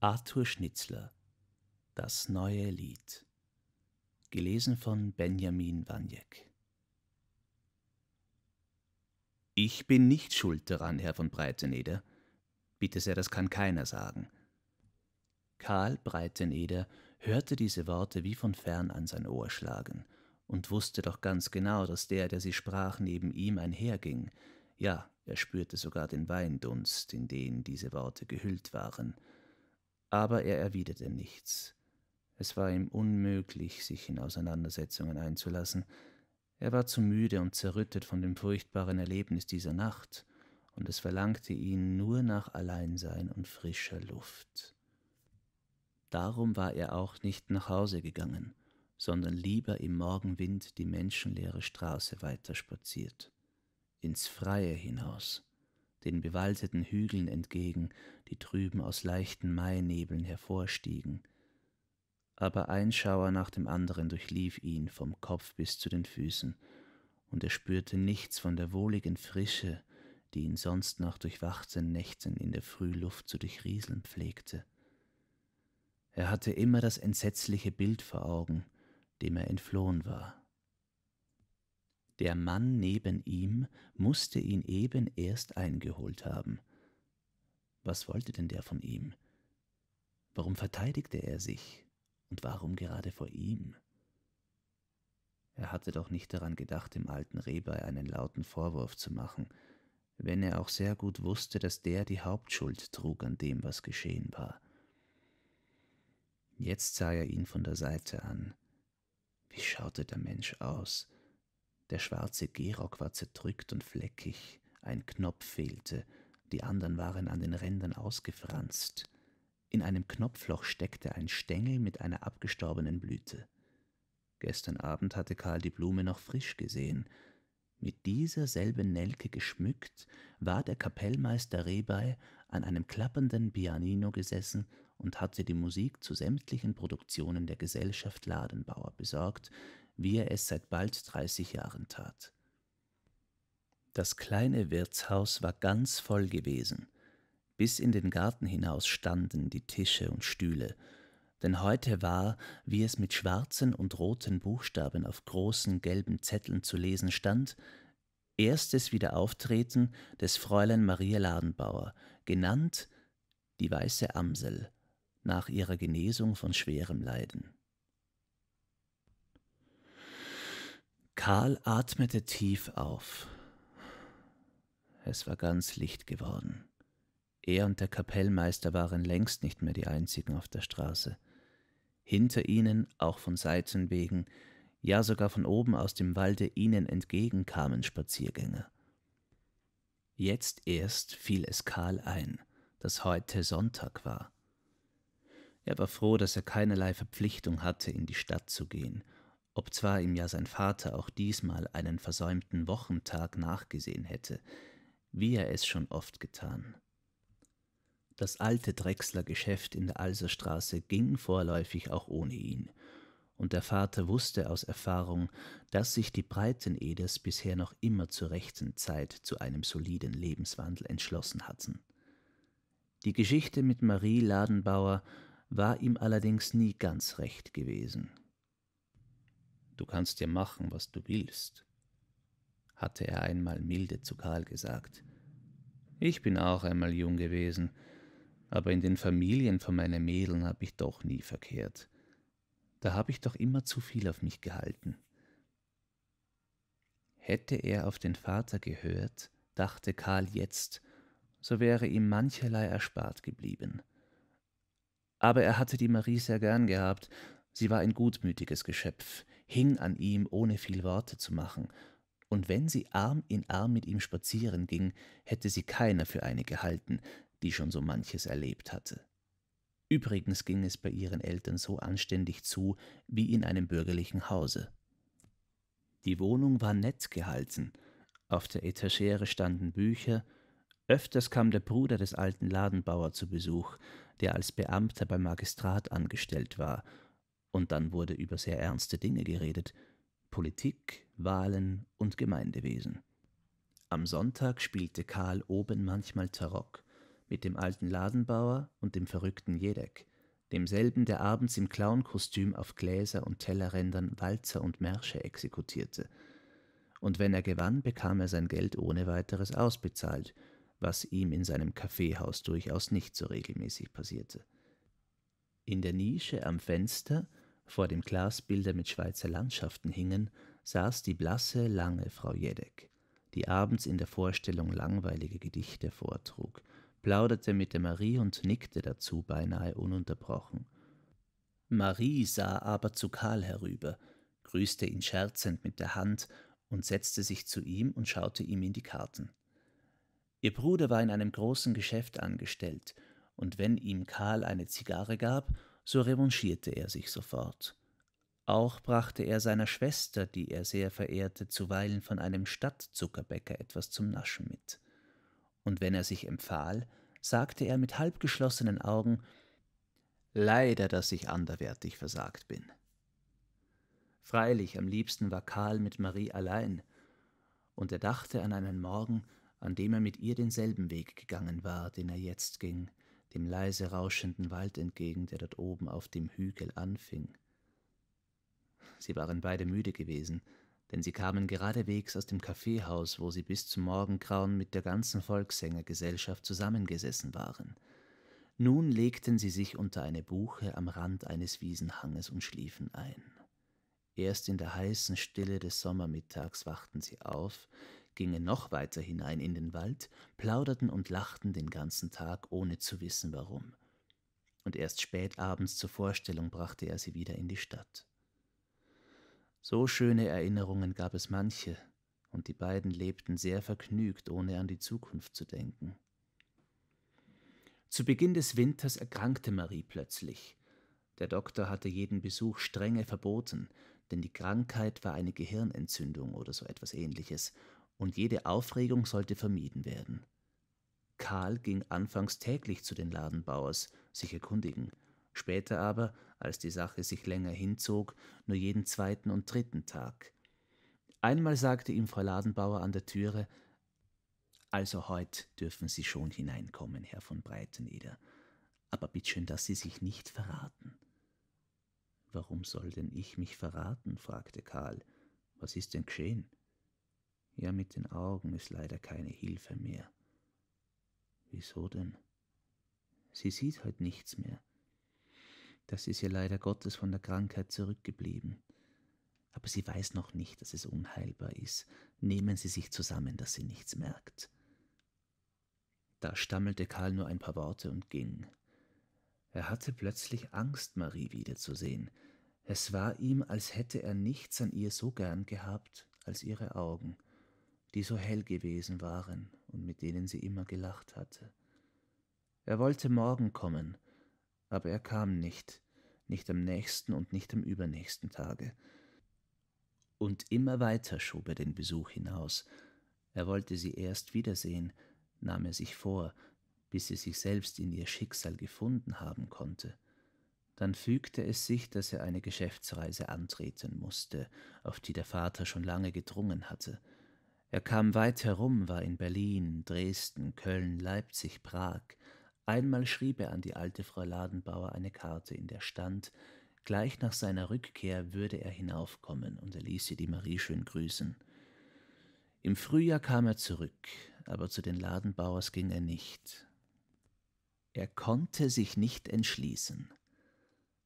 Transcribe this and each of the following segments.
Arthur Schnitzler Das neue Lied Gelesen von Benjamin Wanjek Ich bin nicht schuld daran, Herr von Breiteneder. Bitte sehr, das kann keiner sagen. Karl Breiteneder hörte diese Worte wie von fern an sein Ohr schlagen und wusste doch ganz genau, dass der, der sie sprach, neben ihm einherging. Ja, er spürte sogar den Weindunst, in den diese Worte gehüllt waren – aber er erwiderte nichts. Es war ihm unmöglich, sich in Auseinandersetzungen einzulassen. Er war zu müde und zerrüttet von dem furchtbaren Erlebnis dieser Nacht, und es verlangte ihn nur nach Alleinsein und frischer Luft. Darum war er auch nicht nach Hause gegangen, sondern lieber im Morgenwind die menschenleere Straße weiterspaziert, ins Freie hinaus den bewaldeten Hügeln entgegen, die drüben aus leichten Mainebeln hervorstiegen. Aber ein Schauer nach dem anderen durchlief ihn vom Kopf bis zu den Füßen, und er spürte nichts von der wohligen Frische, die ihn sonst nach durchwachten Nächten in der Frühluft zu durchrieseln pflegte. Er hatte immer das entsetzliche Bild vor Augen, dem er entflohen war. Der Mann neben ihm musste ihn eben erst eingeholt haben. Was wollte denn der von ihm? Warum verteidigte er sich? Und warum gerade vor ihm? Er hatte doch nicht daran gedacht, dem alten Rehbein einen lauten Vorwurf zu machen, wenn er auch sehr gut wusste, dass der die Hauptschuld trug an dem, was geschehen war. Jetzt sah er ihn von der Seite an. Wie schaute der Mensch aus? Der schwarze Gehrock war zerdrückt und fleckig, ein Knopf fehlte, die anderen waren an den Rändern ausgefranst. In einem Knopfloch steckte ein Stängel mit einer abgestorbenen Blüte. Gestern Abend hatte Karl die Blume noch frisch gesehen. Mit dieser selben Nelke geschmückt, war der Kapellmeister Rehbei an einem klappernden Pianino gesessen und hatte die Musik zu sämtlichen Produktionen der Gesellschaft Ladenbauer besorgt, wie er es seit bald 30 Jahren tat. Das kleine Wirtshaus war ganz voll gewesen. Bis in den Garten hinaus standen die Tische und Stühle, denn heute war, wie es mit schwarzen und roten Buchstaben auf großen gelben Zetteln zu lesen stand, erstes Wiederauftreten des Fräulein Maria Ladenbauer, genannt die Weiße Amsel, nach ihrer Genesung von schwerem Leiden. Karl atmete tief auf. Es war ganz Licht geworden. Er und der Kapellmeister waren längst nicht mehr die einzigen auf der Straße. Hinter ihnen, auch von Seitenwegen, ja sogar von oben aus dem Walde ihnen entgegen kamen Spaziergänger. Jetzt erst fiel es Karl ein, dass heute Sonntag war. Er war froh, dass er keinerlei Verpflichtung hatte, in die Stadt zu gehen – Obzwar ihm ja sein Vater auch diesmal einen versäumten Wochentag nachgesehen hätte, wie er es schon oft getan. Das alte Drechslergeschäft in der Alserstraße ging vorläufig auch ohne ihn, und der Vater wusste aus Erfahrung, dass sich die Breitenedes bisher noch immer zur rechten Zeit zu einem soliden Lebenswandel entschlossen hatten. Die Geschichte mit Marie Ladenbauer war ihm allerdings nie ganz recht gewesen. Du kannst dir machen, was du willst, hatte er einmal milde zu Karl gesagt. Ich bin auch einmal jung gewesen, aber in den Familien von meinen Mädeln habe ich doch nie verkehrt. Da habe ich doch immer zu viel auf mich gehalten. Hätte er auf den Vater gehört, dachte Karl jetzt, so wäre ihm mancherlei erspart geblieben. Aber er hatte die Marie sehr gern gehabt, Sie war ein gutmütiges Geschöpf, hing an ihm, ohne viel Worte zu machen, und wenn sie Arm in Arm mit ihm spazieren ging, hätte sie keiner für eine gehalten, die schon so manches erlebt hatte. Übrigens ging es bei ihren Eltern so anständig zu wie in einem bürgerlichen Hause. Die Wohnung war nett gehalten, auf der Etagere standen Bücher, öfters kam der Bruder des alten Ladenbauer zu Besuch, der als Beamter beim Magistrat angestellt war und dann wurde über sehr ernste Dinge geredet Politik, Wahlen und Gemeindewesen. Am Sonntag spielte Karl oben manchmal Tarock mit dem alten Ladenbauer und dem verrückten Jedek, demselben, der abends im Clownkostüm auf Gläser und Tellerrändern Walzer und Märsche exekutierte. Und wenn er gewann, bekam er sein Geld ohne weiteres ausbezahlt, was ihm in seinem Kaffeehaus durchaus nicht so regelmäßig passierte. In der Nische am Fenster vor dem Glasbilder mit Schweizer Landschaften hingen, saß die blasse, lange Frau Jedek, die abends in der Vorstellung langweilige Gedichte vortrug, plauderte mit der Marie und nickte dazu beinahe ununterbrochen. Marie sah aber zu Karl herüber, grüßte ihn scherzend mit der Hand und setzte sich zu ihm und schaute ihm in die Karten. Ihr Bruder war in einem großen Geschäft angestellt, und wenn ihm Karl eine Zigarre gab, so revanchierte er sich sofort. Auch brachte er seiner Schwester, die er sehr verehrte, zuweilen von einem Stadtzuckerbäcker etwas zum Naschen mit. Und wenn er sich empfahl, sagte er mit halbgeschlossenen Augen Leider, dass ich anderwärtig versagt bin. Freilich, am liebsten war Karl mit Marie allein, und er dachte an einen Morgen, an dem er mit ihr denselben Weg gegangen war, den er jetzt ging, dem leise rauschenden Wald entgegen, der dort oben auf dem Hügel anfing. Sie waren beide müde gewesen, denn sie kamen geradewegs aus dem Kaffeehaus, wo sie bis zum Morgengrauen mit der ganzen Volkssängergesellschaft zusammengesessen waren. Nun legten sie sich unter eine Buche am Rand eines Wiesenhanges und schliefen ein. Erst in der heißen Stille des Sommermittags wachten sie auf, gingen noch weiter hinein in den Wald, plauderten und lachten den ganzen Tag, ohne zu wissen warum. Und erst spät abends zur Vorstellung brachte er sie wieder in die Stadt. So schöne Erinnerungen gab es manche, und die beiden lebten sehr vergnügt, ohne an die Zukunft zu denken. Zu Beginn des Winters erkrankte Marie plötzlich. Der Doktor hatte jeden Besuch strenge verboten, denn die Krankheit war eine Gehirnentzündung oder so etwas ähnliches, und jede Aufregung sollte vermieden werden. Karl ging anfangs täglich zu den Ladenbauers, sich erkundigen, später aber, als die Sache sich länger hinzog, nur jeden zweiten und dritten Tag. Einmal sagte ihm Frau Ladenbauer an der Türe, also heute dürfen Sie schon hineinkommen, Herr von Breiteneder, aber bittschön, dass Sie sich nicht verraten. Warum soll denn ich mich verraten? fragte Karl. Was ist denn geschehen? Ja, mit den Augen ist leider keine Hilfe mehr. Wieso denn? Sie sieht halt nichts mehr. Das ist ihr leider Gottes von der Krankheit zurückgeblieben. Aber sie weiß noch nicht, dass es unheilbar ist. Nehmen Sie sich zusammen, dass sie nichts merkt. Da stammelte Karl nur ein paar Worte und ging. Er hatte plötzlich Angst, Marie wiederzusehen. Es war ihm, als hätte er nichts an ihr so gern gehabt als ihre Augen die so hell gewesen waren und mit denen sie immer gelacht hatte. Er wollte morgen kommen, aber er kam nicht, nicht am nächsten und nicht am übernächsten Tage. Und immer weiter schob er den Besuch hinaus. Er wollte sie erst wiedersehen, nahm er sich vor, bis sie sich selbst in ihr Schicksal gefunden haben konnte. Dann fügte es sich, dass er eine Geschäftsreise antreten musste, auf die der Vater schon lange gedrungen hatte. Er kam weit herum, war in Berlin, Dresden, Köln, Leipzig, Prag. Einmal schrieb er an die alte Frau Ladenbauer eine Karte, in der stand, gleich nach seiner Rückkehr würde er hinaufkommen, und er ließ sie die Marie schön grüßen. Im Frühjahr kam er zurück, aber zu den Ladenbauers ging er nicht. Er konnte sich nicht entschließen.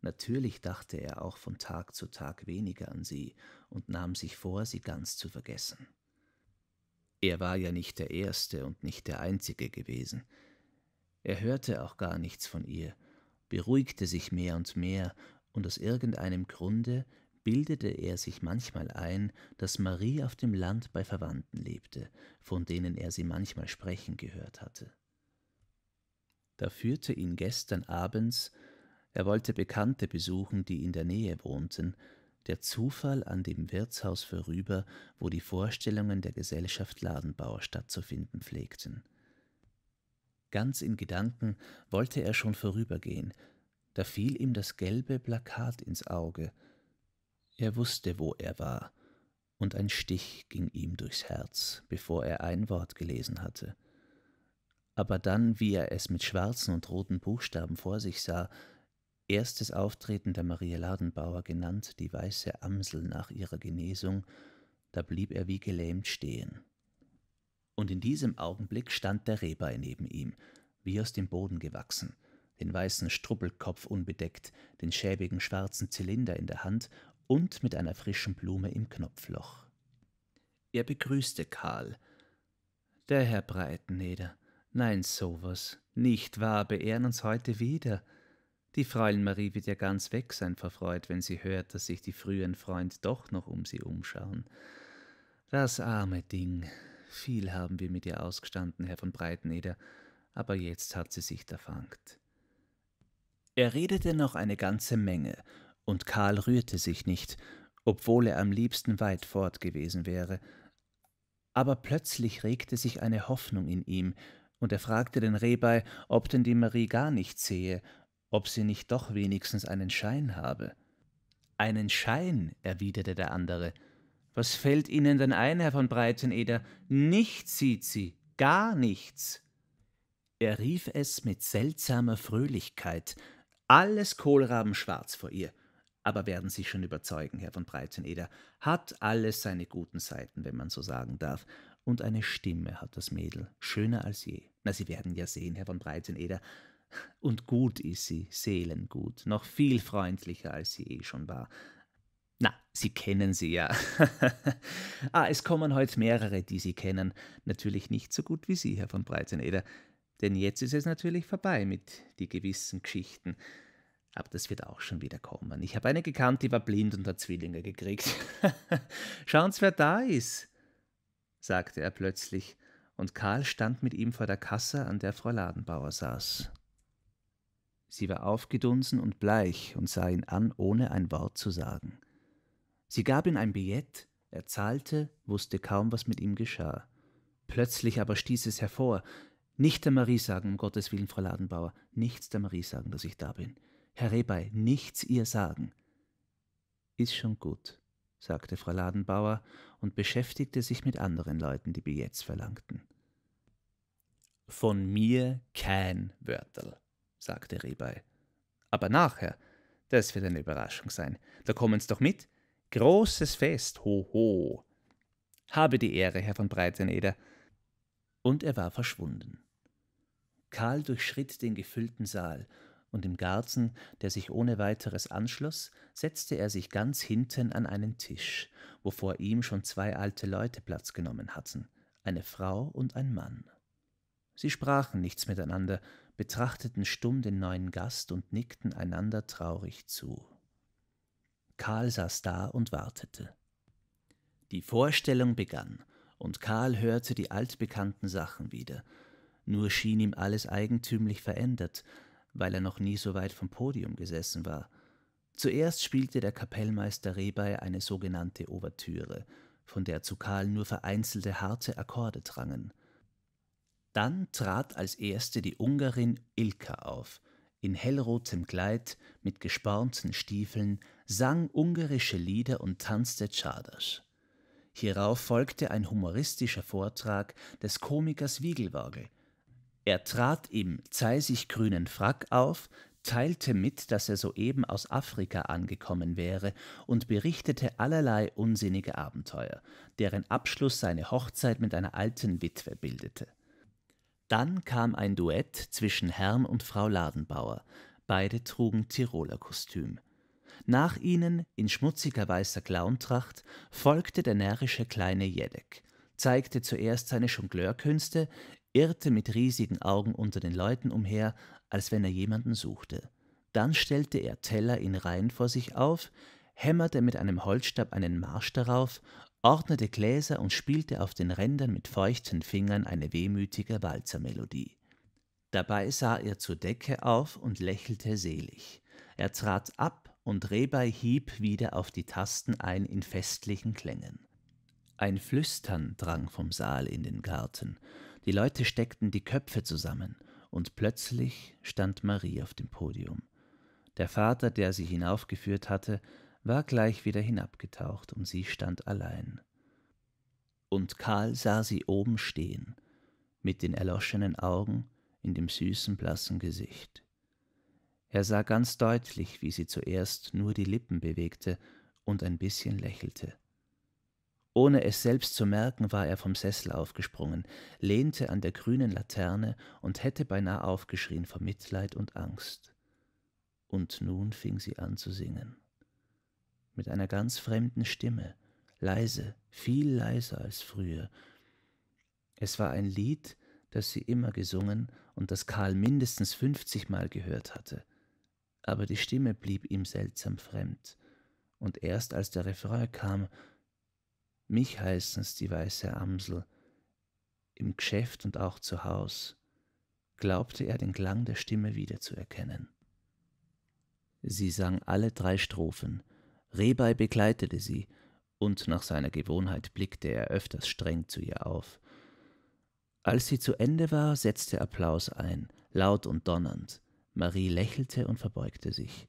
Natürlich dachte er auch von Tag zu Tag weniger an sie und nahm sich vor, sie ganz zu vergessen. Er war ja nicht der Erste und nicht der Einzige gewesen. Er hörte auch gar nichts von ihr, beruhigte sich mehr und mehr, und aus irgendeinem Grunde bildete er sich manchmal ein, dass Marie auf dem Land bei Verwandten lebte, von denen er sie manchmal sprechen gehört hatte. Da führte ihn gestern abends, er wollte Bekannte besuchen, die in der Nähe wohnten, der Zufall an dem Wirtshaus vorüber, wo die Vorstellungen der Gesellschaft Ladenbauer stattzufinden pflegten. Ganz in Gedanken wollte er schon vorübergehen, da fiel ihm das gelbe Plakat ins Auge. Er wusste, wo er war, und ein Stich ging ihm durchs Herz, bevor er ein Wort gelesen hatte. Aber dann, wie er es mit schwarzen und roten Buchstaben vor sich sah, Erstes Auftreten der Maria Ladenbauer genannt, die weiße Amsel nach ihrer Genesung, da blieb er wie gelähmt stehen. Und in diesem Augenblick stand der Rehbein neben ihm, wie aus dem Boden gewachsen, den weißen Struppelkopf unbedeckt, den schäbigen schwarzen Zylinder in der Hand und mit einer frischen Blume im Knopfloch. Er begrüßte Karl. Der Herr Breiteneder, nein, sowas, nicht wahr, beehren uns heute wieder, die Fräulein Marie wird ja ganz weg sein vor verfreut, wenn sie hört, dass sich die frühen Freunde doch noch um sie umschauen. Das arme Ding. Viel haben wir mit ihr ausgestanden, Herr von Breiteneder, aber jetzt hat sie sich da fangt. Er redete noch eine ganze Menge, und Karl rührte sich nicht, obwohl er am liebsten weit fort gewesen wäre. Aber plötzlich regte sich eine Hoffnung in ihm, und er fragte den Rehbei, ob denn die Marie gar nicht sehe ob sie nicht doch wenigstens einen Schein habe. Einen Schein, erwiderte der andere. Was fällt Ihnen denn ein, Herr von Breiteneder? Nichts sieht sie, gar nichts. Er rief es mit seltsamer Fröhlichkeit. Alles kohlrabenschwarz vor ihr. Aber werden Sie schon überzeugen, Herr von Breiteneder, hat alles seine guten Seiten, wenn man so sagen darf. Und eine Stimme hat das Mädel, schöner als je. Na, Sie werden ja sehen, Herr von Breiteneder, und gut ist sie, seelengut, noch viel freundlicher, als sie eh schon war. Na, Sie kennen sie ja. ah, es kommen heute mehrere, die Sie kennen. Natürlich nicht so gut wie Sie, Herr von Breiteneder. Denn jetzt ist es natürlich vorbei mit die gewissen Geschichten. Aber das wird auch schon wieder kommen. Ich habe eine gekannt, die war blind und hat Zwillinge gekriegt. Schauen Sie, wer da ist, sagte er plötzlich, und Karl stand mit ihm vor der Kasse, an der Frau Ladenbauer saß. Sie war aufgedunsen und bleich und sah ihn an, ohne ein Wort zu sagen. Sie gab ihm ein Billett, er zahlte, wusste kaum, was mit ihm geschah. Plötzlich aber stieß es hervor. Nicht der Marie sagen, um Gottes Willen, Frau Ladenbauer, nichts der Marie sagen, dass ich da bin. Herr Rebei, nichts ihr sagen. Ist schon gut, sagte Frau Ladenbauer und beschäftigte sich mit anderen Leuten, die Billets verlangten. Von mir kein Wörterl sagte Ribei. Aber nachher, das wird eine Überraschung sein. Da kommen's doch mit. Großes Fest, hoho. ho. Habe die Ehre, Herr von Breiteneder. Und er war verschwunden. Karl durchschritt den gefüllten Saal, und im Garten, der sich ohne weiteres anschloss, setzte er sich ganz hinten an einen Tisch, wo vor ihm schon zwei alte Leute Platz genommen hatten, eine Frau und ein Mann. Sie sprachen nichts miteinander, betrachteten stumm den neuen Gast und nickten einander traurig zu. Karl saß da und wartete. Die Vorstellung begann, und Karl hörte die altbekannten Sachen wieder, nur schien ihm alles eigentümlich verändert, weil er noch nie so weit vom Podium gesessen war. Zuerst spielte der Kapellmeister Rebei eine sogenannte Ouvertüre, von der zu Karl nur vereinzelte harte Akkorde drangen. Dann trat als erste die Ungarin Ilka auf. In hellrotem Kleid, mit gespornten Stiefeln, sang ungarische Lieder und tanzte Czardasch. Hierauf folgte ein humoristischer Vortrag des Komikers Wiegelwagel. Er trat im zeisiggrünen Frack auf, teilte mit, dass er soeben aus Afrika angekommen wäre und berichtete allerlei unsinnige Abenteuer, deren Abschluss seine Hochzeit mit einer alten Witwe bildete. Dann kam ein Duett zwischen Herrn und Frau Ladenbauer, beide trugen Tiroler Kostüm. Nach ihnen, in schmutziger weißer Clowntracht, folgte der närrische kleine Jedek, zeigte zuerst seine Jongleurkünste, irrte mit riesigen Augen unter den Leuten umher, als wenn er jemanden suchte. Dann stellte er Teller in Reihen vor sich auf, hämmerte mit einem Holzstab einen Marsch darauf ordnete Gläser und spielte auf den Rändern mit feuchten Fingern eine wehmütige Walzermelodie. Dabei sah er zur Decke auf und lächelte selig. Er trat ab und Rebei hieb wieder auf die Tasten ein in festlichen Klängen. Ein Flüstern drang vom Saal in den Garten. Die Leute steckten die Köpfe zusammen und plötzlich stand Marie auf dem Podium. Der Vater, der sie hinaufgeführt hatte, war gleich wieder hinabgetaucht und sie stand allein. Und Karl sah sie oben stehen, mit den erloschenen Augen in dem süßen blassen Gesicht. Er sah ganz deutlich, wie sie zuerst nur die Lippen bewegte und ein bisschen lächelte. Ohne es selbst zu merken, war er vom Sessel aufgesprungen, lehnte an der grünen Laterne und hätte beinahe aufgeschrien vor Mitleid und Angst. Und nun fing sie an zu singen mit einer ganz fremden Stimme, leise, viel leiser als früher. Es war ein Lied, das sie immer gesungen und das Karl mindestens fünfzigmal gehört hatte. Aber die Stimme blieb ihm seltsam fremd, und erst als der Refrain kam, mich heißen's die weiße Amsel, im Geschäft und auch zu Haus, glaubte er den Klang der Stimme wiederzuerkennen. Sie sang alle drei Strophen, Rebei begleitete sie, und nach seiner Gewohnheit blickte er öfters streng zu ihr auf. Als sie zu Ende war, setzte Applaus ein, laut und donnernd. Marie lächelte und verbeugte sich.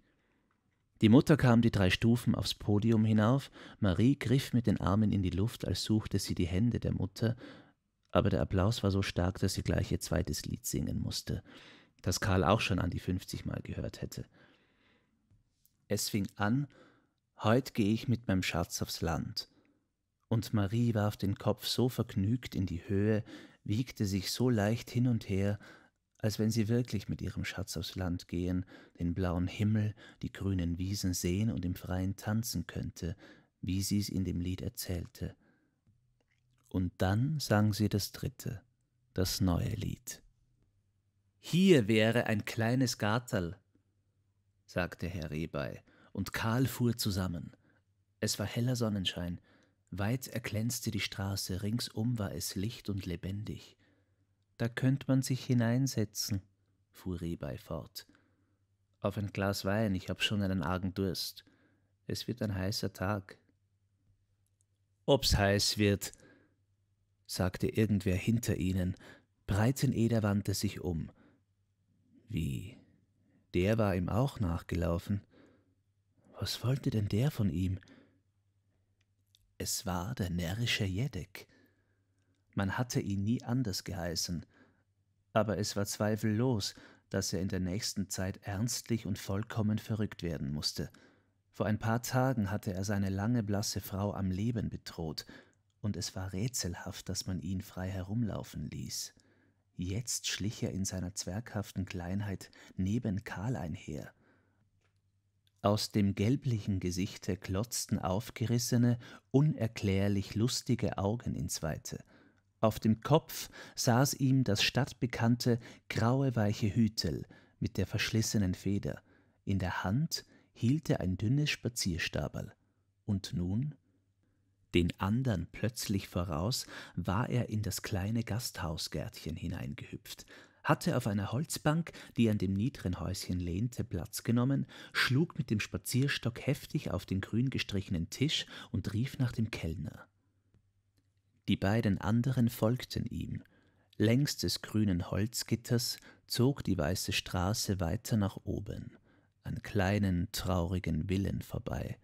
Die Mutter kam die drei Stufen aufs Podium hinauf, Marie griff mit den Armen in die Luft, als suchte sie die Hände der Mutter, aber der Applaus war so stark, dass sie gleich ihr zweites Lied singen musste, das Karl auch schon an die fünfzig Mal gehört hätte. Es fing an, Heut gehe ich mit meinem Schatz aufs Land. Und Marie warf den Kopf so vergnügt in die Höhe, wiegte sich so leicht hin und her, als wenn sie wirklich mit ihrem Schatz aufs Land gehen, den blauen Himmel, die grünen Wiesen sehen und im Freien tanzen könnte, wie sie's in dem Lied erzählte. Und dann sang sie das dritte, das neue Lied. Hier wäre ein kleines Garterl, sagte Herr Rehbei und Karl fuhr zusammen. Es war heller Sonnenschein, weit erglänzte die Straße, ringsum war es licht und lebendig. Da könnte man sich hineinsetzen, fuhr Rehbei fort. Auf ein Glas Wein, ich hab schon einen argen Durst. Es wird ein heißer Tag. Ob's heiß wird, sagte irgendwer hinter ihnen. Breiteneder wandte sich um. Wie? Der war ihm auch nachgelaufen. Was wollte denn der von ihm? Es war der närrische Jedek. Man hatte ihn nie anders geheißen, aber es war zweifellos, dass er in der nächsten Zeit ernstlich und vollkommen verrückt werden musste. Vor ein paar Tagen hatte er seine lange blasse Frau am Leben bedroht, und es war rätselhaft, dass man ihn frei herumlaufen ließ. Jetzt schlich er in seiner zwerghaften Kleinheit neben Karl einher, aus dem gelblichen Gesichte glotzten aufgerissene, unerklärlich lustige Augen ins Weite. Auf dem Kopf saß ihm das stadtbekannte graue weiche Hütel mit der verschlissenen Feder. In der Hand hielt er ein dünnes Spazierstaberl. Und nun? Den andern plötzlich voraus war er in das kleine Gasthausgärtchen hineingehüpft, hatte auf einer Holzbank, die an dem niederen Häuschen lehnte, Platz genommen, schlug mit dem Spazierstock heftig auf den grün gestrichenen Tisch und rief nach dem Kellner. Die beiden anderen folgten ihm. Längs des grünen Holzgitters zog die weiße Straße weiter nach oben, an kleinen, traurigen Villen vorbei,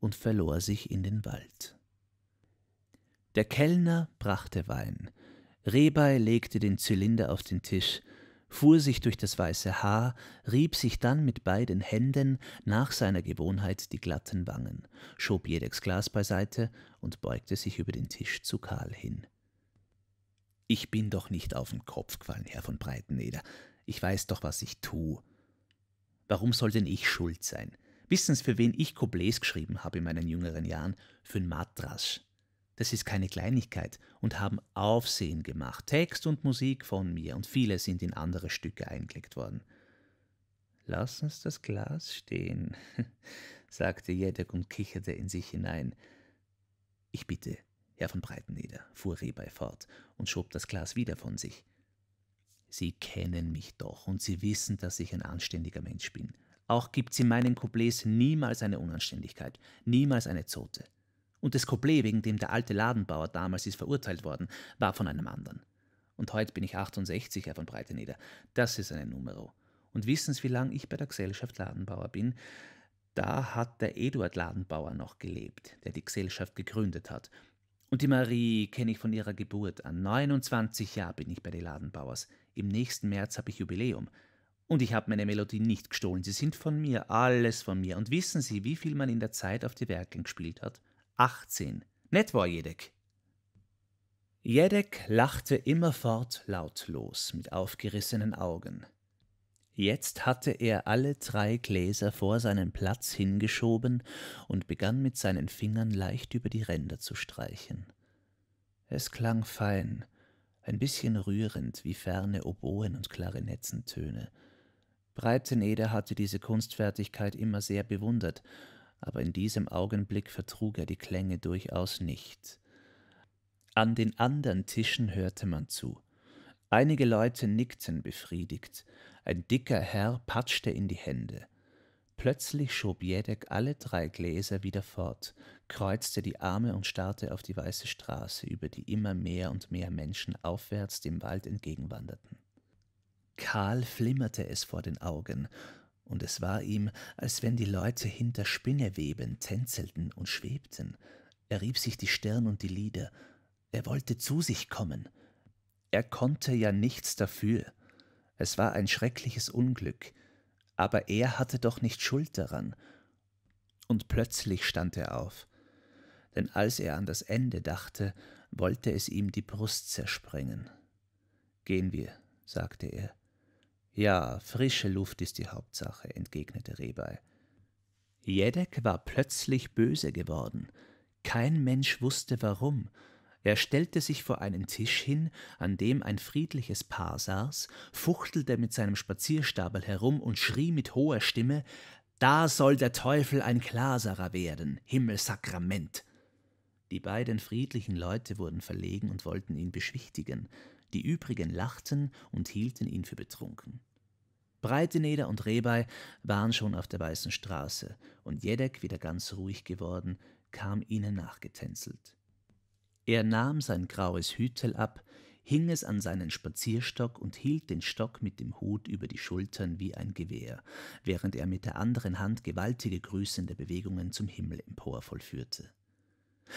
und verlor sich in den Wald. Der Kellner brachte Wein, Rehbei legte den Zylinder auf den Tisch, fuhr sich durch das weiße Haar, rieb sich dann mit beiden Händen nach seiner Gewohnheit die glatten Wangen, schob jedes Glas beiseite und beugte sich über den Tisch zu Karl hin. Ich bin doch nicht auf den Kopf gefallen, Herr von Breiteneder. Ich weiß doch, was ich tu. Warum soll denn ich schuld sein? Wissen Sie, für wen ich Kobläs geschrieben habe in meinen jüngeren Jahren? Für'n Matrasch. Das ist keine Kleinigkeit und haben Aufsehen gemacht. Text und Musik von mir und viele sind in andere Stücke eingelegt worden. Lass uns das Glas stehen, sagte Jedek und kicherte in sich hinein. Ich bitte, Herr von Breiteneder, fuhr Rebei fort und schob das Glas wieder von sich. Sie kennen mich doch und Sie wissen, dass ich ein anständiger Mensch bin. Auch gibt es in meinen Couplets niemals eine Unanständigkeit, niemals eine Zote. Und das Couplet, wegen dem der alte Ladenbauer damals ist verurteilt worden, war von einem anderen. Und heute bin ich 68, Herr von Breiteneder. Das ist eine Numero. Und wissen Sie, wie lange ich bei der Gesellschaft Ladenbauer bin? Da hat der Eduard Ladenbauer noch gelebt, der die Gesellschaft gegründet hat. Und die Marie kenne ich von ihrer Geburt an. 29 Jahre bin ich bei den Ladenbauers. Im nächsten März habe ich Jubiläum. Und ich habe meine Melodie nicht gestohlen. Sie sind von mir, alles von mir. Und wissen Sie, wie viel man in der Zeit auf die Werken gespielt hat? 18. Nett war Jedek. Jedek lachte immerfort lautlos mit aufgerissenen Augen. Jetzt hatte er alle drei Gläser vor seinen Platz hingeschoben und begann mit seinen Fingern leicht über die Ränder zu streichen. Es klang fein, ein bisschen rührend wie ferne Oboen und Klarinetzentöne. Breiteneder hatte diese Kunstfertigkeit immer sehr bewundert aber in diesem Augenblick vertrug er die Klänge durchaus nicht. An den anderen Tischen hörte man zu. Einige Leute nickten befriedigt, ein dicker Herr patschte in die Hände. Plötzlich schob Jedek alle drei Gläser wieder fort, kreuzte die Arme und starrte auf die weiße Straße, über die immer mehr und mehr Menschen aufwärts dem Wald entgegenwanderten. Karl flimmerte es vor den Augen, und es war ihm, als wenn die Leute hinter Spinneweben tänzelten und schwebten. Er rieb sich die Stirn und die Lider. Er wollte zu sich kommen. Er konnte ja nichts dafür. Es war ein schreckliches Unglück. Aber er hatte doch nicht Schuld daran. Und plötzlich stand er auf. Denn als er an das Ende dachte, wollte es ihm die Brust zersprengen. Gehen wir, sagte er. Ja, frische Luft ist die Hauptsache, entgegnete Rebei. Jedek war plötzlich böse geworden. Kein Mensch wusste warum. Er stellte sich vor einen Tisch hin, an dem ein friedliches Paar saß, fuchtelte mit seinem Spazierstabel herum und schrie mit hoher Stimme Da soll der Teufel ein Klaserer werden, Himmelsakrament. Die beiden friedlichen Leute wurden verlegen und wollten ihn beschwichtigen, die übrigen lachten und hielten ihn für betrunken. Breiteneder und Rebei waren schon auf der Weißen Straße, und Jedek, wieder ganz ruhig geworden, kam ihnen nachgetänzelt. Er nahm sein graues Hütel ab, hing es an seinen Spazierstock und hielt den Stock mit dem Hut über die Schultern wie ein Gewehr, während er mit der anderen Hand gewaltige grüßende Bewegungen zum Himmel empor vollführte.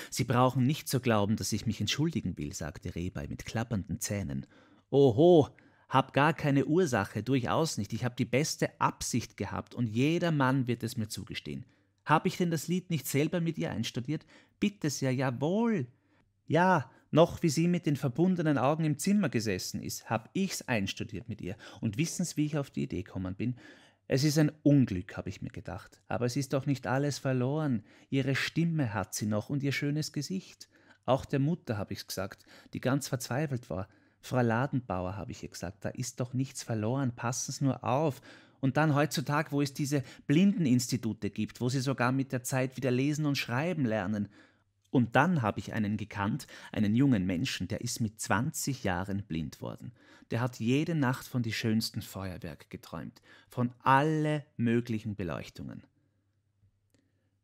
Sie brauchen nicht zu glauben, dass ich mich entschuldigen will, sagte Rehbei mit klappernden Zähnen. Oho, hab gar keine Ursache, durchaus nicht. Ich habe die beste Absicht gehabt und jeder Mann wird es mir zugestehen. Hab ich denn das Lied nicht selber mit ihr einstudiert? Bitte sehr, jawohl. Ja, noch wie sie mit den verbundenen Augen im Zimmer gesessen ist, hab ich's einstudiert mit ihr. Und wissen's, wie ich auf die Idee gekommen bin? Es ist ein Unglück, habe ich mir gedacht, aber es ist doch nicht alles verloren. Ihre Stimme hat sie noch und ihr schönes Gesicht. Auch der Mutter habe ich's gesagt, die ganz verzweifelt war. Frau Ladenbauer habe ich ihr gesagt, da ist doch nichts verloren, passen's nur auf. Und dann heutzutage, wo es diese Blindeninstitute gibt, wo sie sogar mit der Zeit wieder lesen und schreiben lernen, und dann habe ich einen gekannt, einen jungen Menschen, der ist mit 20 Jahren blind worden. Der hat jede Nacht von die schönsten Feuerwerk geträumt, von alle möglichen Beleuchtungen.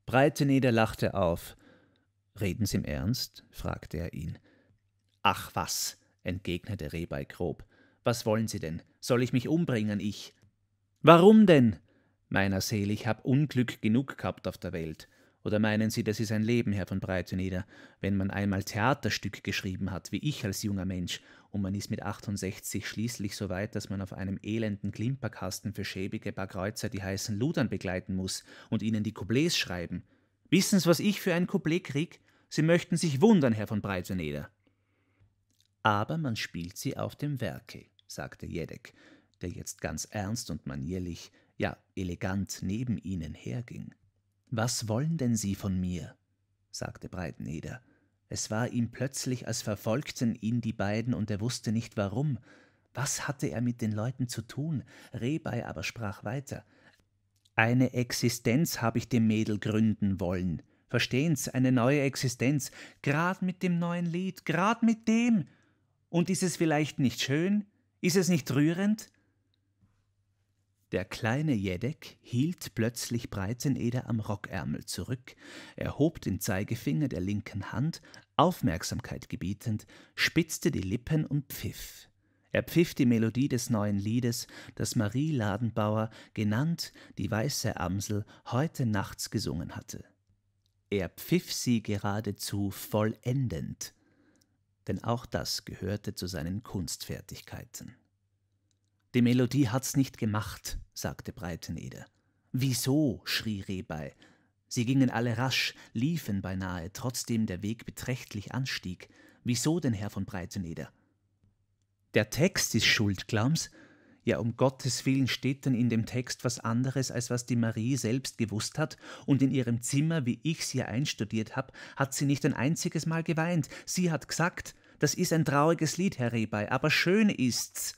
Breiteneder lachte auf. Reden Sie im Ernst? fragte er ihn. Ach was, entgegnete Rebei grob. Was wollen Sie denn? Soll ich mich umbringen, ich? Warum denn? Meiner Seele, ich hab Unglück genug gehabt auf der Welt. Oder meinen Sie, das ist ein Leben, Herr von Breiteneder, wenn man einmal Theaterstück geschrieben hat, wie ich als junger Mensch, und man ist mit 68 schließlich so weit, dass man auf einem elenden Klimperkasten für schäbige paar Kreuzer die heißen Ludern begleiten muss und ihnen die Couplets schreiben. Wissen Sie, was ich für ein Couplet krieg? Sie möchten sich wundern, Herr von Breizeneder. Aber man spielt sie auf dem Werke, sagte Jedek, der jetzt ganz ernst und manierlich, ja elegant neben ihnen herging. Was wollen denn Sie von mir? sagte Breiteneder. Es war ihm plötzlich, als verfolgten ihn die beiden und er wusste nicht warum. Was hatte er mit den Leuten zu tun? Rebei aber sprach weiter. Eine Existenz habe ich dem Mädel gründen wollen. Verstehen's, eine neue Existenz, grad mit dem neuen Lied, grad mit dem. Und ist es vielleicht nicht schön? Ist es nicht rührend? Der kleine Jedek hielt plötzlich Breiteneder am Rockärmel zurück, erhob den Zeigefinger der linken Hand, Aufmerksamkeit gebietend, spitzte die Lippen und pfiff. Er pfiff die Melodie des neuen Liedes, das Marie Ladenbauer, genannt die Weiße Amsel, heute nachts gesungen hatte. Er pfiff sie geradezu vollendend, denn auch das gehörte zu seinen Kunstfertigkeiten. Die Melodie hat's nicht gemacht, sagte Breiteneder. Wieso? schrie Rehbei. Sie gingen alle rasch, liefen beinahe, trotzdem der Weg beträchtlich anstieg. Wieso denn, Herr von Breiteneder? Der Text ist schuld, Glams. Ja, um Gottes Willen steht denn in dem Text was anderes, als was die Marie selbst gewusst hat, und in ihrem Zimmer, wie ich's ihr einstudiert hab, hat sie nicht ein einziges Mal geweint. Sie hat gesagt, das ist ein trauriges Lied, Herr Rehbei, aber schön ist's.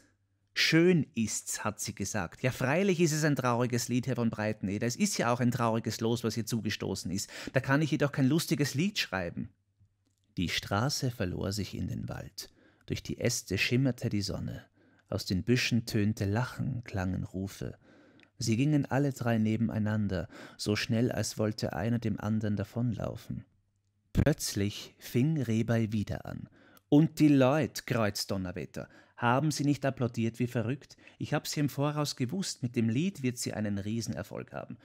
Schön ist's, hat sie gesagt. Ja, freilich ist es ein trauriges Lied, Herr von Breiteneder. Es ist ja auch ein trauriges Los, was hier zugestoßen ist. Da kann ich jedoch kein lustiges Lied schreiben. Die Straße verlor sich in den Wald. Durch die Äste schimmerte die Sonne. Aus den Büschen tönte Lachen, klangen Rufe. Sie gingen alle drei nebeneinander, so schnell, als wollte einer dem anderen davonlaufen. Plötzlich fing Rebei wieder an. Und die Leut, Kreuzdonnerwetter, haben Sie nicht applaudiert wie verrückt? Ich hab's ja im Voraus gewusst, mit dem Lied wird sie einen Riesenerfolg haben.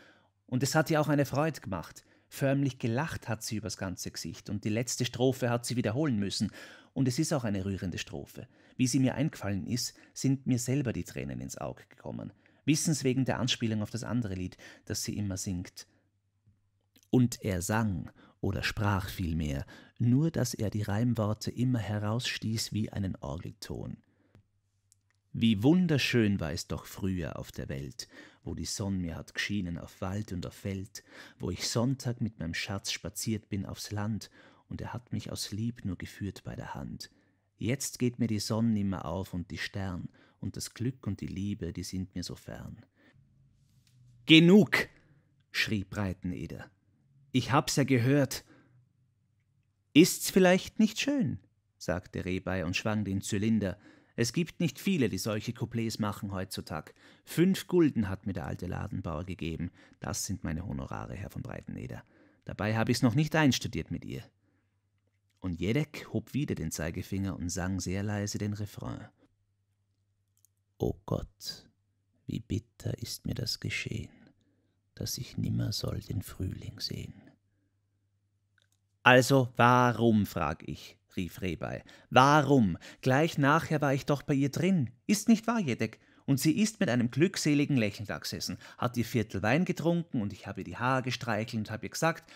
Und es hat ihr auch eine Freude gemacht. Förmlich gelacht hat sie übers ganze Gesicht und die letzte Strophe hat sie wiederholen müssen. Und es ist auch eine rührende Strophe. Wie sie mir eingefallen ist, sind mir selber die Tränen ins Auge gekommen. Wissens wegen der Anspielung auf das andere Lied, das sie immer singt. Und er sang oder sprach vielmehr, nur dass er die Reimworte immer herausstieß wie einen Orgelton. Wie wunderschön war es doch früher auf der Welt, wo die Sonne mir hat geschienen auf Wald und auf Feld, wo ich Sonntag mit meinem Schatz spaziert bin aufs Land, und er hat mich aus Lieb nur geführt bei der Hand. Jetzt geht mir die Sonne nimmer auf und die Stern, und das Glück und die Liebe, die sind mir so fern. Genug! schrie Breiteneder. Ich hab's ja gehört. Ist's vielleicht nicht schön? sagte Rehbei und schwang den Zylinder, es gibt nicht viele, die solche Couplets machen heutzutage. Fünf Gulden hat mir der alte Ladenbauer gegeben. Das sind meine Honorare, Herr von Breiteneder. Dabei habe ich's noch nicht einstudiert mit ihr. Und Jedek hob wieder den Zeigefinger und sang sehr leise den Refrain. O Gott, wie bitter ist mir das geschehen, dass ich nimmer soll den Frühling sehen. Also warum, frag ich, rief Rehbei. Warum? Gleich nachher war ich doch bei ihr drin. Ist nicht wahr, Jedek? Und sie ist mit einem glückseligen Lächeln da gesessen, hat ihr Viertel Wein getrunken und ich habe ihr die Haare gestreichelt und habe ihr gesagt,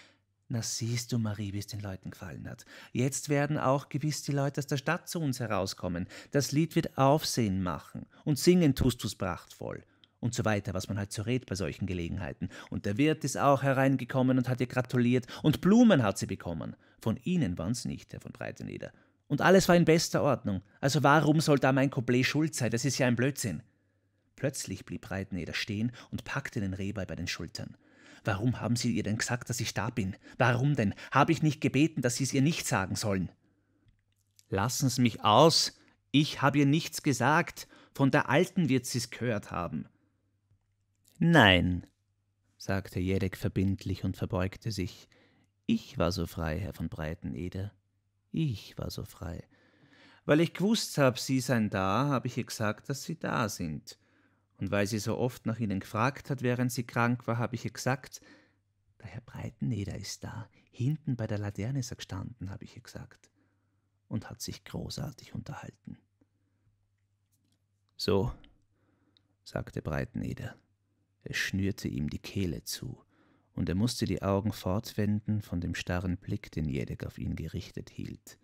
na siehst du, Marie, wie es den Leuten gefallen hat. Jetzt werden auch gewiss die Leute aus der Stadt zu uns herauskommen. Das Lied wird Aufsehen machen und singen tust du's prachtvoll und so weiter, was man halt so redet bei solchen Gelegenheiten. Und der Wirt ist auch hereingekommen und hat ihr gratuliert und Blumen hat sie bekommen. Von ihnen waren's nicht, Herr von Breiteneder. Und alles war in bester Ordnung. Also warum soll da mein Couplet schuld sein? Das ist ja ein Blödsinn. Plötzlich blieb Breiteneder stehen und packte den Rehbein bei den Schultern. Warum haben Sie ihr denn gesagt, dass ich da bin? Warum denn? Habe ich nicht gebeten, dass Sie es ihr nicht sagen sollen? Lassen Sie mich aus. Ich habe ihr nichts gesagt. Von der Alten wird sie's gehört haben. Nein, sagte Jedek verbindlich und verbeugte sich. Ich war so frei, Herr von Breiteneder. Ich war so frei. Weil ich gewusst hab, Sie seien da, habe ich ihr gesagt, dass Sie da sind. Und weil sie so oft nach Ihnen gefragt hat, während sie krank war, habe ich ihr gesagt, der Herr Breiteneder ist da. Hinten bei der Laterne ist er gestanden, habe ich ihr gesagt. Und hat sich großartig unterhalten. So, sagte Breiteneder es schnürte ihm die Kehle zu, und er musste die Augen fortwenden von dem starren Blick, den Jedek auf ihn gerichtet hielt.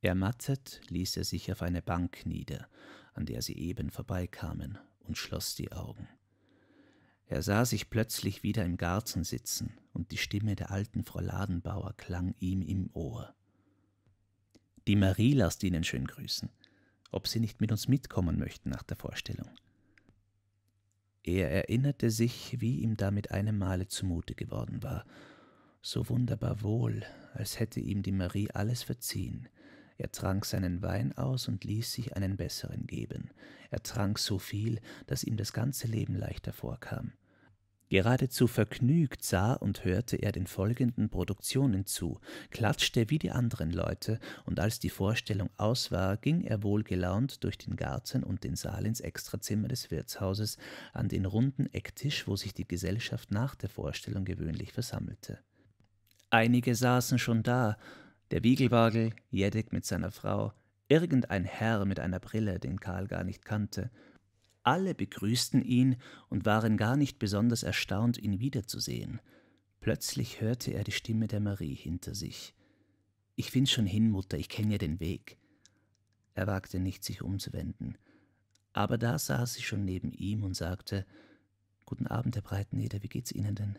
Ermattet ließ er sich auf eine Bank nieder, an der sie eben vorbeikamen, und schloss die Augen. Er sah sich plötzlich wieder im Garten sitzen, und die Stimme der alten Frau Ladenbauer klang ihm im Ohr. Die Marie lasst Ihnen schön grüßen, ob Sie nicht mit uns mitkommen möchten nach der Vorstellung. Er erinnerte sich, wie ihm da mit einem Male zumute geworden war, so wunderbar wohl, als hätte ihm die Marie alles verziehen. Er trank seinen Wein aus und ließ sich einen besseren geben. Er trank so viel, dass ihm das ganze Leben leichter vorkam. Geradezu vergnügt sah und hörte er den folgenden Produktionen zu, klatschte wie die anderen Leute, und als die Vorstellung aus war, ging er wohlgelaunt durch den Garten und den Saal ins Extrazimmer des Wirtshauses, an den runden Ecktisch, wo sich die Gesellschaft nach der Vorstellung gewöhnlich versammelte. Einige saßen schon da, der Wiegelwagel, Jedek mit seiner Frau, irgendein Herr mit einer Brille, den Karl gar nicht kannte, alle begrüßten ihn und waren gar nicht besonders erstaunt, ihn wiederzusehen. Plötzlich hörte er die Stimme der Marie hinter sich. Ich find's schon hin, Mutter, ich kenne ja den Weg. Er wagte nicht, sich umzuwenden. Aber da saß sie schon neben ihm und sagte, Guten Abend, Herr Breitneder, wie geht's Ihnen denn?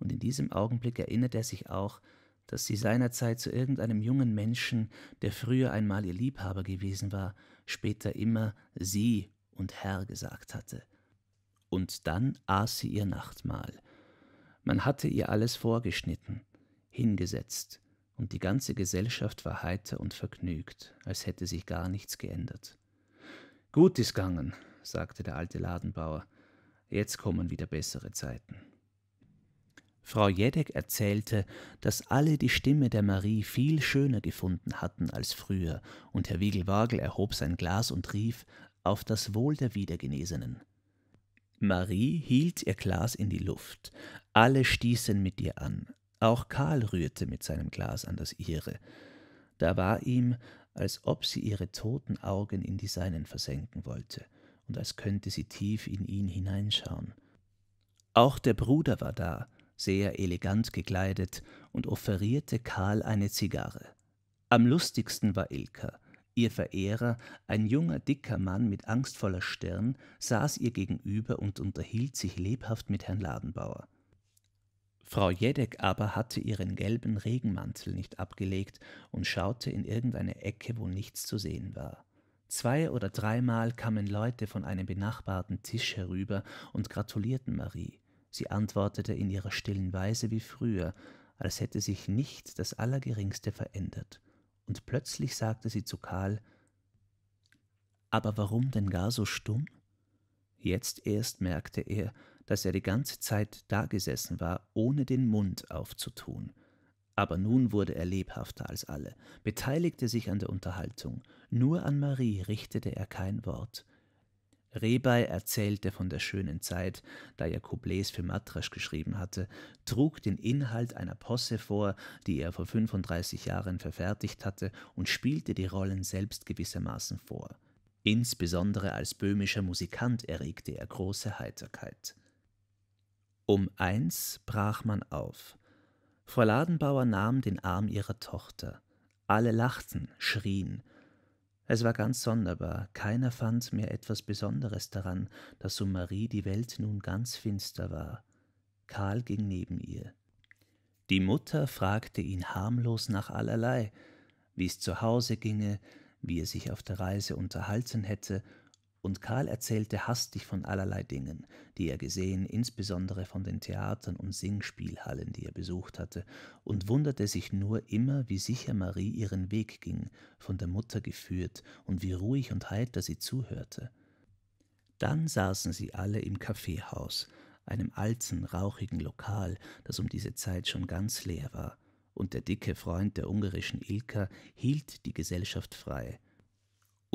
Und in diesem Augenblick erinnerte er sich auch, dass sie seinerzeit zu irgendeinem jungen Menschen, der früher einmal ihr Liebhaber gewesen war, später immer sie und Herr gesagt hatte. Und dann aß sie ihr Nachtmahl. Man hatte ihr alles vorgeschnitten, hingesetzt, und die ganze Gesellschaft war heiter und vergnügt, als hätte sich gar nichts geändert. Gut ist gegangen, sagte der alte Ladenbauer, jetzt kommen wieder bessere Zeiten. Frau Jedek erzählte, dass alle die Stimme der Marie viel schöner gefunden hatten als früher, und Herr Wiegelwagel erhob sein Glas und rief auf das Wohl der Wiedergenesenen. Marie hielt ihr Glas in die Luft. Alle stießen mit ihr an. Auch Karl rührte mit seinem Glas an das ihre. Da war ihm, als ob sie ihre toten Augen in die seinen versenken wollte und als könnte sie tief in ihn hineinschauen. Auch der Bruder war da, sehr elegant gekleidet und offerierte Karl eine Zigarre. Am lustigsten war Ilka, Ihr Verehrer, ein junger, dicker Mann mit angstvoller Stirn, saß ihr gegenüber und unterhielt sich lebhaft mit Herrn Ladenbauer. Frau Jedek aber hatte ihren gelben Regenmantel nicht abgelegt und schaute in irgendeine Ecke, wo nichts zu sehen war. Zwei oder dreimal kamen Leute von einem benachbarten Tisch herüber und gratulierten Marie. Sie antwortete in ihrer stillen Weise wie früher, als hätte sich nicht das Allergeringste verändert und plötzlich sagte sie zu Karl Aber warum denn gar so stumm? Jetzt erst merkte er, dass er die ganze Zeit dagesessen war, ohne den Mund aufzutun. Aber nun wurde er lebhafter als alle, beteiligte sich an der Unterhaltung, nur an Marie richtete er kein Wort, Rebei erzählte von der schönen Zeit, da er Couplets für Matrasch geschrieben hatte, trug den Inhalt einer Posse vor, die er vor 35 Jahren verfertigt hatte, und spielte die Rollen selbst gewissermaßen vor. Insbesondere als böhmischer Musikant erregte er große Heiterkeit. Um eins brach man auf. Frau Ladenbauer nahm den Arm ihrer Tochter. Alle lachten, schrien, es war ganz sonderbar, keiner fand mehr etwas Besonderes daran, dass um Marie die Welt nun ganz finster war. Karl ging neben ihr. Die Mutter fragte ihn harmlos nach allerlei, wie es zu Hause ginge, wie er sich auf der Reise unterhalten hätte und Karl erzählte hastig von allerlei Dingen, die er gesehen, insbesondere von den Theatern und Singspielhallen, die er besucht hatte, und wunderte sich nur immer, wie sicher Marie ihren Weg ging, von der Mutter geführt, und wie ruhig und heiter sie zuhörte. Dann saßen sie alle im Kaffeehaus, einem alten, rauchigen Lokal, das um diese Zeit schon ganz leer war, und der dicke Freund der ungarischen Ilka hielt die Gesellschaft frei –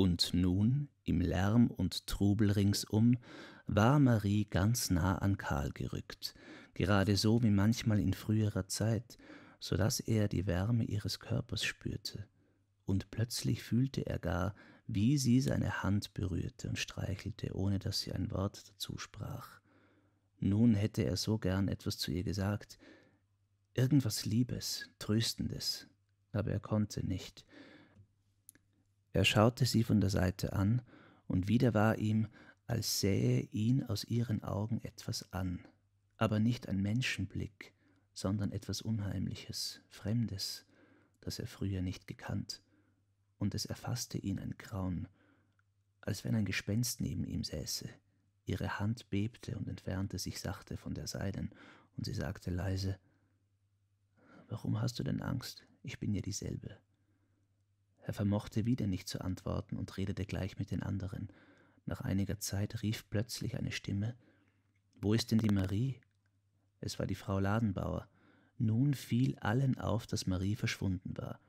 und nun, im Lärm und Trubel ringsum, war Marie ganz nah an Karl gerückt, gerade so wie manchmal in früherer Zeit, so daß er die Wärme ihres Körpers spürte. Und plötzlich fühlte er gar, wie sie seine Hand berührte und streichelte, ohne dass sie ein Wort dazu sprach. Nun hätte er so gern etwas zu ihr gesagt, irgendwas Liebes, Tröstendes, aber er konnte nicht, er schaute sie von der Seite an, und wieder war ihm, als sähe ihn aus ihren Augen etwas an, aber nicht ein Menschenblick, sondern etwas Unheimliches, Fremdes, das er früher nicht gekannt, und es erfasste ihn ein Grauen, als wenn ein Gespenst neben ihm säße. Ihre Hand bebte und entfernte sich sachte von der Seiden, und sie sagte leise Warum hast du denn Angst? Ich bin ja dieselbe. Er vermochte wieder nicht zu antworten und redete gleich mit den anderen. Nach einiger Zeit rief plötzlich eine Stimme Wo ist denn die Marie? Es war die Frau Ladenbauer. Nun fiel allen auf, dass Marie verschwunden war.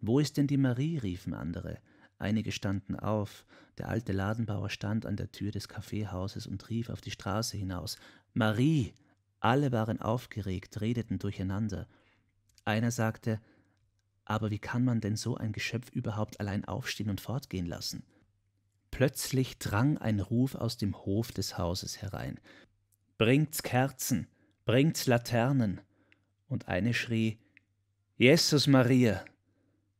Wo ist denn die Marie? riefen andere. Einige standen auf. Der alte Ladenbauer stand an der Tür des Kaffeehauses und rief auf die Straße hinaus: Marie! Alle waren aufgeregt, redeten durcheinander. Einer sagte: aber wie kann man denn so ein Geschöpf überhaupt allein aufstehen und fortgehen lassen? Plötzlich drang ein Ruf aus dem Hof des Hauses herein. Bringt's Kerzen, bringt's Laternen. Und eine schrie Jesus Maria.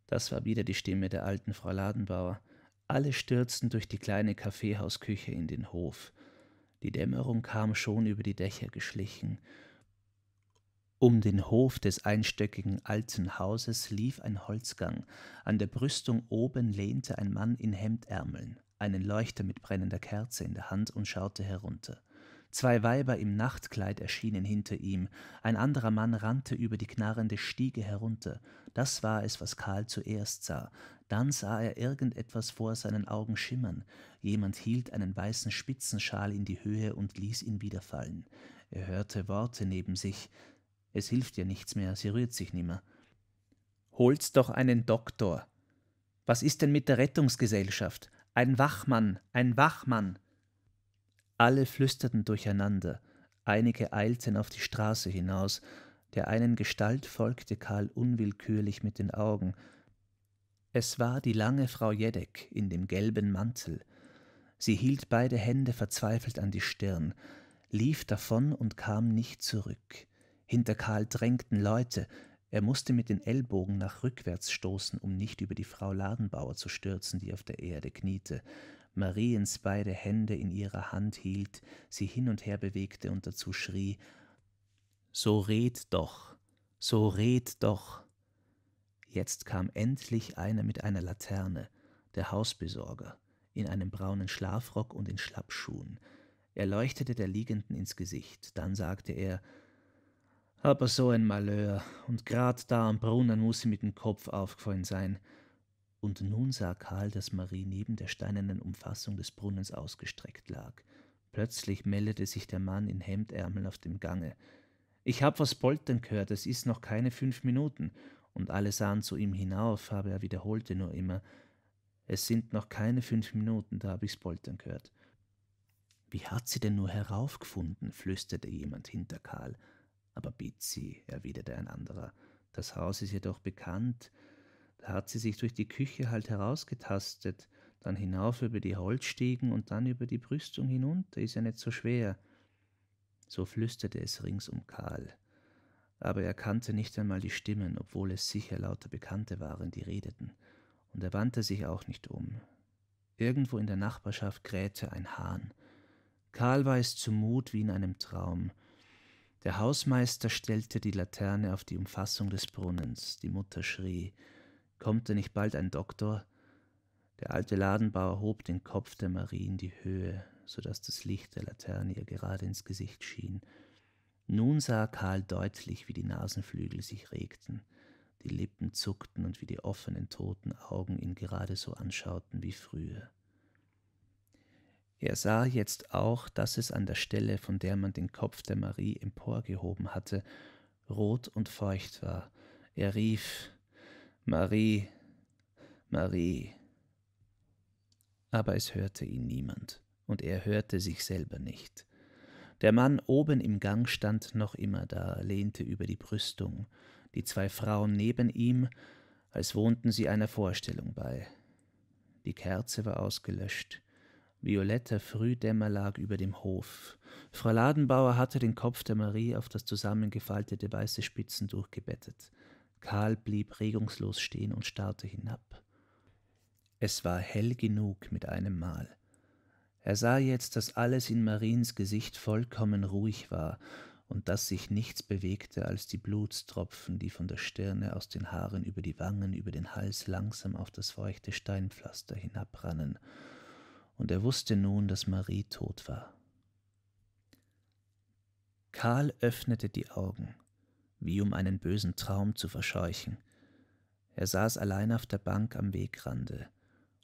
Das war wieder die Stimme der alten Frau Ladenbauer. Alle stürzten durch die kleine Kaffeehausküche in den Hof. Die Dämmerung kam schon über die Dächer geschlichen, um den Hof des einstöckigen alten Hauses lief ein Holzgang, an der Brüstung oben lehnte ein Mann in Hemdärmeln, einen Leuchter mit brennender Kerze in der Hand und schaute herunter. Zwei Weiber im Nachtkleid erschienen hinter ihm, ein anderer Mann rannte über die knarrende Stiege herunter, das war es, was Karl zuerst sah, dann sah er irgendetwas vor seinen Augen schimmern, jemand hielt einen weißen Spitzenschal in die Höhe und ließ ihn wieder fallen. Er hörte Worte neben sich, es hilft ihr nichts mehr, sie rührt sich nimmer. Holt's doch einen Doktor. Was ist denn mit der Rettungsgesellschaft? Ein Wachmann, ein Wachmann. Alle flüsterten durcheinander, einige eilten auf die Straße hinaus, der einen Gestalt folgte Karl unwillkürlich mit den Augen. Es war die lange Frau Jedek in dem gelben Mantel. Sie hielt beide Hände verzweifelt an die Stirn, lief davon und kam nicht zurück. Hinter Karl drängten Leute. Er musste mit den Ellbogen nach rückwärts stoßen, um nicht über die Frau Ladenbauer zu stürzen, die auf der Erde kniete, Mariens beide Hände in ihrer Hand hielt, sie hin und her bewegte und dazu schrie So red doch, so red doch. Jetzt kam endlich einer mit einer Laterne, der Hausbesorger, in einem braunen Schlafrock und in Schlappschuhen. Er leuchtete der Liegenden ins Gesicht, dann sagte er aber so ein Malheur, und grad da am Brunnen muß sie mit dem Kopf aufgefallen sein. Und nun sah Karl, dass Marie neben der steinernen Umfassung des Brunnens ausgestreckt lag. Plötzlich meldete sich der Mann in Hemdärmeln auf dem Gange. Ich hab was poltern gehört, es ist noch keine fünf Minuten. Und alle sahen zu ihm hinauf, aber er wiederholte nur immer: Es sind noch keine fünf Minuten, da hab ich's poltern gehört. Wie hat sie denn nur heraufgefunden? flüsterte jemand hinter Karl. Aber Bitsy, erwiderte ein anderer, das Haus ist ihr doch bekannt. Da hat sie sich durch die Küche halt herausgetastet, dann hinauf über die Holzstiegen und dann über die Brüstung hinunter, ist ja nicht so schwer. So flüsterte es rings um Karl. Aber er kannte nicht einmal die Stimmen, obwohl es sicher lauter Bekannte waren, die redeten. Und er wandte sich auch nicht um. Irgendwo in der Nachbarschaft krähte ein Hahn. Karl war es zumut wie in einem Traum. Der Hausmeister stellte die Laterne auf die Umfassung des Brunnens. Die Mutter schrie: Kommt denn nicht bald ein Doktor? Der alte Ladenbauer hob den Kopf der Marie in die Höhe, so daß das Licht der Laterne ihr gerade ins Gesicht schien. Nun sah Karl deutlich, wie die Nasenflügel sich regten, die Lippen zuckten und wie die offenen toten Augen ihn gerade so anschauten wie früher. Er sah jetzt auch, dass es an der Stelle, von der man den Kopf der Marie emporgehoben hatte, rot und feucht war. Er rief Marie, Marie. Aber es hörte ihn niemand, und er hörte sich selber nicht. Der Mann oben im Gang stand noch immer da, lehnte über die Brüstung, die zwei Frauen neben ihm, als wohnten sie einer Vorstellung bei. Die Kerze war ausgelöscht, Violetter Frühdämmer lag über dem Hof. Frau Ladenbauer hatte den Kopf der Marie auf das zusammengefaltete weiße Spitzen durchgebettet. Karl blieb regungslos stehen und starrte hinab. Es war hell genug mit einem Mal. Er sah jetzt, dass alles in Mariens Gesicht vollkommen ruhig war und dass sich nichts bewegte als die Blutstropfen, die von der Stirne aus den Haaren über die Wangen, über den Hals langsam auf das feuchte Steinpflaster hinabrannen und er wusste nun, dass Marie tot war. Karl öffnete die Augen, wie um einen bösen Traum zu verscheuchen. Er saß allein auf der Bank am Wegrande,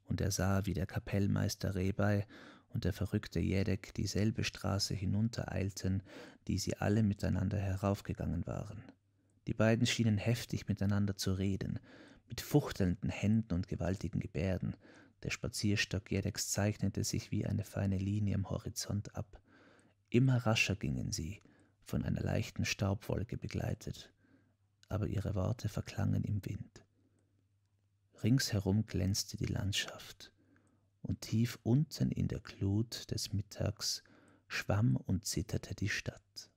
und er sah, wie der Kapellmeister Rebei und der verrückte Jedek dieselbe Straße hinuntereilten, die sie alle miteinander heraufgegangen waren. Die beiden schienen heftig miteinander zu reden, mit fuchtelnden Händen und gewaltigen Gebärden, der Spazierstock Jedex zeichnete sich wie eine feine Linie am Horizont ab. Immer rascher gingen sie, von einer leichten Staubwolke begleitet, aber ihre Worte verklangen im Wind. Ringsherum glänzte die Landschaft, und tief unten in der Glut des Mittags schwamm und zitterte die Stadt.